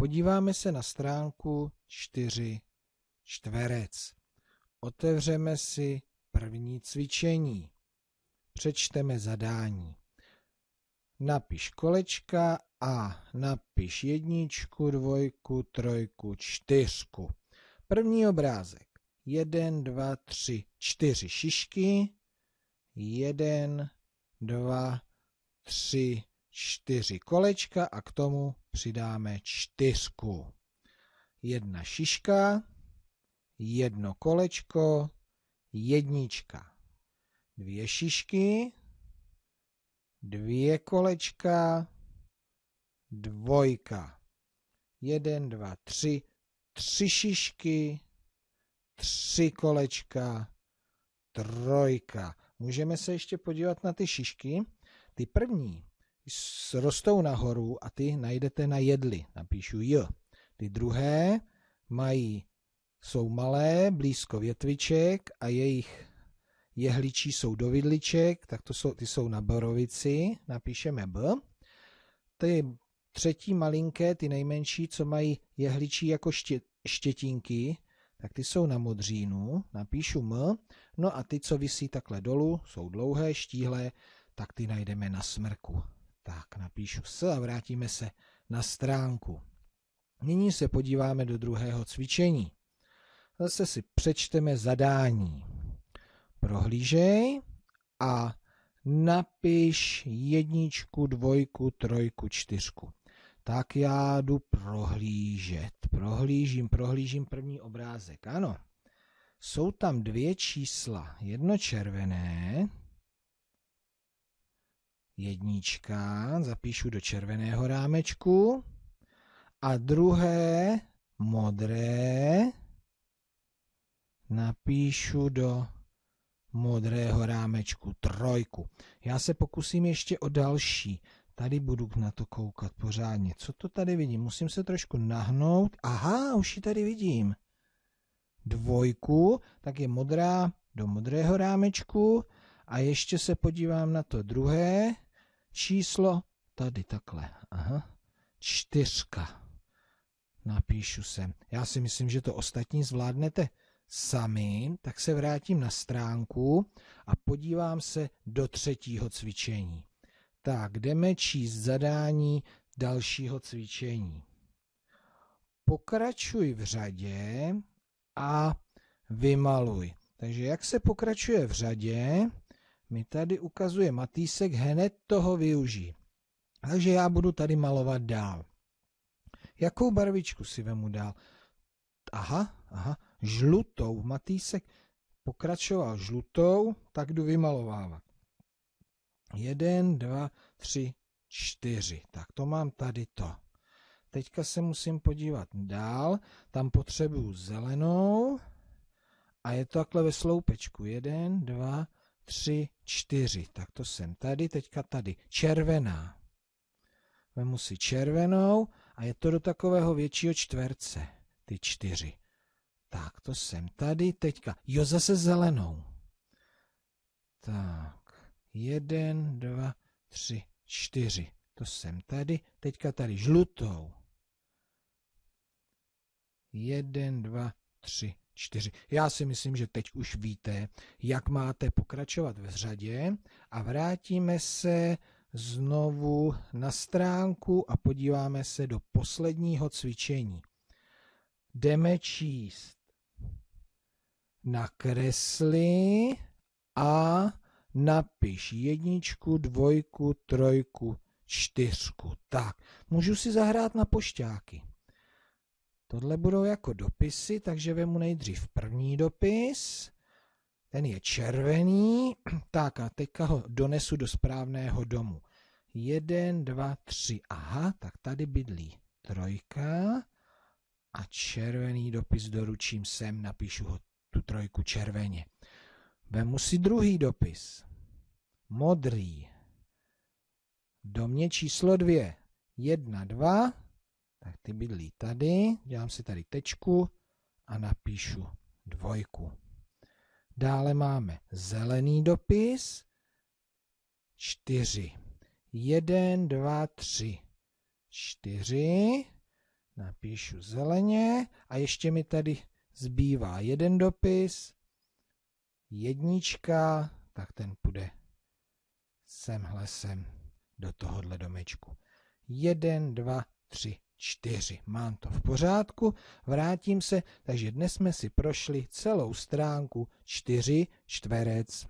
Podíváme se na stránku 4 čtverec. Otevřeme si první cvičení. Přečteme zadání. Napiš kolečka a napiš jedničku, dvojku, trojku, čtyřku. První obrázek. 1, 2, 3, 4 šišky. 1, 2, 3, čtyři kolečka a k tomu přidáme čtyřku. Jedna šiška, jedno kolečko, jednička. Dvě šišky, dvě kolečka, dvojka. Jeden, dva, tři, tři šišky, tři kolečka, trojka. Můžeme se ještě podívat na ty šišky. Ty první srostou nahoru a ty najdete na jedli. Napíšu J. Ty druhé mají, jsou malé, blízko větviček a jejich jehličí jsou do vidliček, tak to jsou, ty jsou na borovici, napíšeme B. Ty třetí malinké, ty nejmenší, co mají jehličí jako ště, štětinky, tak ty jsou na modřínu, napíšu M, no a ty, co visí takhle dolů, jsou dlouhé, štíhlé, tak ty najdeme na smrku. Tak napíšu S a vrátíme se na stránku. Nyní se podíváme do druhého cvičení. Zase si přečteme zadání. Prohlížej a napiš jedničku, dvojku, trojku, čtyřku. Tak já jdu prohlížet. Prohlížím, prohlížím první obrázek. Ano, jsou tam dvě čísla. Jedno červené, jednička, zapíšu do červeného rámečku a druhé modré napíšu do modrého rámečku trojku. Já se pokusím ještě o další. Tady budu na to koukat pořádně. Co to tady vidím? Musím se trošku nahnout. Aha, už ji tady vidím. Dvojku, tak je modrá do modrého rámečku a ještě se podívám na to druhé číslo tady takhle. Aha. Čtyřka. Napíšu sem. Já si myslím, že to ostatní zvládnete sami, tak se vrátím na stránku a podívám se do třetího cvičení. Tak, jdeme číst zadání dalšího cvičení. Pokračuj v řadě a vymaluj. Takže jak se pokračuje v řadě, mi tady ukazuje Matýsek, hned toho využij. Takže já budu tady malovat dál. Jakou barvičku si vemu dál? Aha, aha, žlutou. Matýsek pokračoval žlutou, tak jdu vymalovávat. Jeden, dva, tři, čtyři. Tak to mám tady to. Teďka se musím podívat dál. Tam potřebuju zelenou. A je to takhle ve sloupečku. Jeden, dva, tři, čtyři. Tak to jsem tady, teďka tady. Červená. Vemu si červenou a je to do takového většího čtverce, ty čtyři. Tak, to jsem tady, teďka. Jo, zase zelenou. Tak, jeden, dva, tři, čtyři. To jsem tady, teďka tady žlutou. Jeden, dva, tři, čtyři. Já si myslím, že teď už víte, jak máte pokračovat v řadě a vrátíme se znovu na stránku a podíváme se do posledního cvičení. Jdeme číst. Nakresli a napiš jedničku, dvojku, trojku, čtyřku. Tak, můžu si zahrát na pošťáky. Tohle budou jako dopisy, takže vemu nejdřív první dopis. Ten je červený. Tak a teďka ho donesu do správného domu. Jeden, dva, tři. Aha, tak tady bydlí trojka. A červený dopis doručím sem, napíšu ho tu trojku červeně. Vemu si druhý dopis. Modrý. Domě číslo dvě. Jedna, dva. Tak ty bydlí tady, dělám si tady tečku a napíšu dvojku. Dále máme zelený dopis, čtyři. Jeden, dva, tři, čtyři. Napíšu zeleně a ještě mi tady zbývá jeden dopis, jednička, tak ten půjde semhle sem do tohohle domečku. Jeden, dva, tři, 4. Mám to v pořádku, vrátím se, takže dnes jsme si prošli celou stránku 4 čtverec.